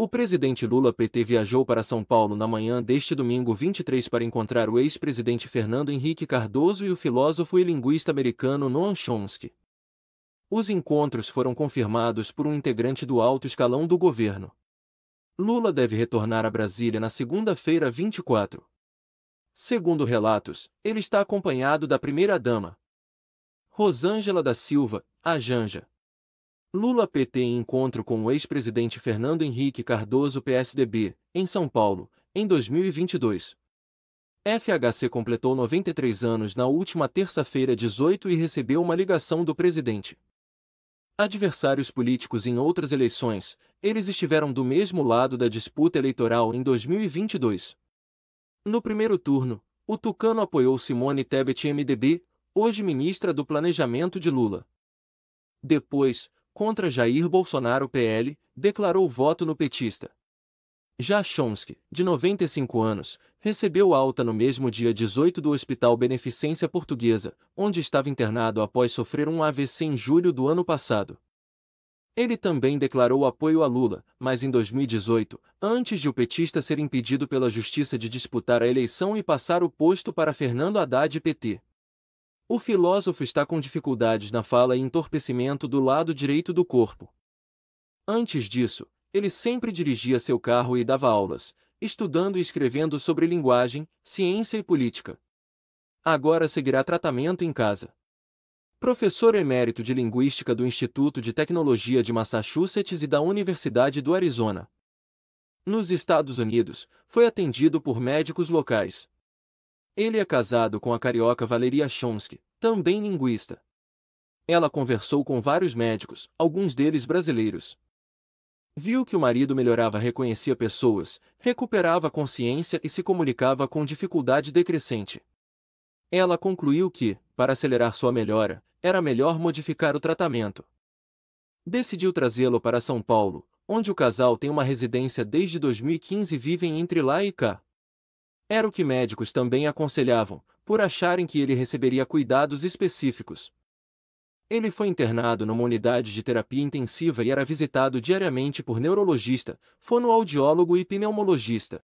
O presidente Lula PT viajou para São Paulo na manhã deste domingo 23 para encontrar o ex-presidente Fernando Henrique Cardoso e o filósofo e linguista americano Noam Chomsky. Os encontros foram confirmados por um integrante do alto escalão do governo. Lula deve retornar a Brasília na segunda-feira 24. Segundo relatos, ele está acompanhado da primeira-dama, Rosângela da Silva, a Janja. Lula PT em encontro com o ex-presidente Fernando Henrique Cardoso PSDB, em São Paulo, em 2022. FHC completou 93 anos na última terça-feira 18 e recebeu uma ligação do presidente. Adversários políticos em outras eleições, eles estiveram do mesmo lado da disputa eleitoral em 2022. No primeiro turno, o tucano apoiou Simone Tebet MDB, hoje ministra do Planejamento de Lula. Depois, contra Jair Bolsonaro PL, declarou voto no petista. Já Chomsky, de 95 anos, recebeu alta no mesmo dia 18 do Hospital Beneficência Portuguesa, onde estava internado após sofrer um AVC em julho do ano passado. Ele também declarou apoio a Lula, mas em 2018, antes de o petista ser impedido pela justiça de disputar a eleição e passar o posto para Fernando Haddad PT. O filósofo está com dificuldades na fala e entorpecimento do lado direito do corpo. Antes disso, ele sempre dirigia seu carro e dava aulas, estudando e escrevendo sobre linguagem, ciência e política. Agora seguirá tratamento em casa. Professor emérito de Linguística do Instituto de Tecnologia de Massachusetts e da Universidade do Arizona. Nos Estados Unidos, foi atendido por médicos locais, ele é casado com a carioca Valeria Chomsky, também linguista. Ela conversou com vários médicos, alguns deles brasileiros. Viu que o marido melhorava, reconhecia pessoas, recuperava a consciência e se comunicava com dificuldade decrescente. Ela concluiu que, para acelerar sua melhora, era melhor modificar o tratamento. Decidiu trazê-lo para São Paulo, onde o casal tem uma residência desde 2015 e vivem entre lá e cá. Era o que médicos também aconselhavam, por acharem que ele receberia cuidados específicos. Ele foi internado numa unidade de terapia intensiva e era visitado diariamente por neurologista, fonoaudiólogo e pneumologista.